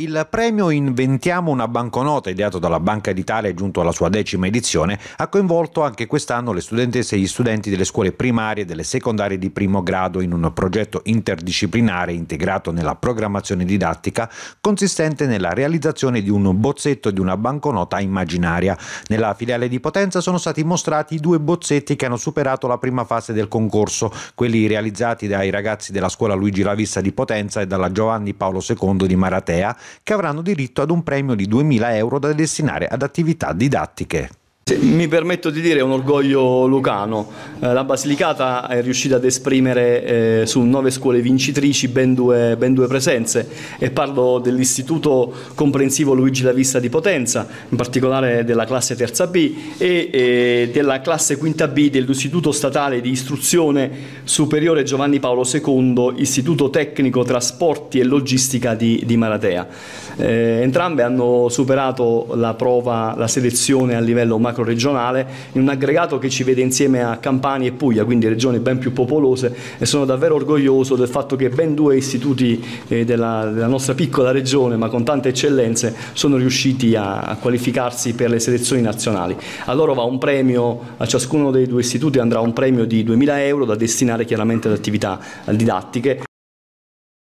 Il premio Inventiamo una banconota, ideato dalla Banca d'Italia e giunto alla sua decima edizione, ha coinvolto anche quest'anno le studentesse e gli studenti delle scuole primarie e delle secondarie di primo grado in un progetto interdisciplinare integrato nella programmazione didattica, consistente nella realizzazione di un bozzetto di una banconota immaginaria. Nella filiale di Potenza sono stati mostrati due bozzetti che hanno superato la prima fase del concorso, quelli realizzati dai ragazzi della scuola Luigi Lavista di Potenza e dalla Giovanni Paolo II di Maratea che avranno diritto ad un premio di 2.000 euro da destinare ad attività didattiche. Mi permetto di dire un orgoglio lucano, eh, la Basilicata è riuscita ad esprimere eh, su nove scuole vincitrici ben due, ben due presenze e parlo dell'Istituto Comprensivo Luigi La Vista di Potenza, in particolare della classe terza B e eh, della classe quinta B dell'Istituto Statale di Istruzione Superiore Giovanni Paolo II, Istituto Tecnico Trasporti e Logistica di, di Maratea. Eh, entrambe hanno superato la prova, la selezione a livello macro simulacro regionale in un aggregato che ci vede insieme a Campania e Puglia, quindi regioni ben più popolose e sono davvero orgoglioso del fatto che ben due istituti eh, della, della, nostra piccola regione ma con tante eccellenze sono riusciti a, a qualificarsi per le selezioni nazionali. A loro va un premio, a ciascuno dei due istituti andrà un premio di 2.000 euro da destinare chiaramente ad attività didattiche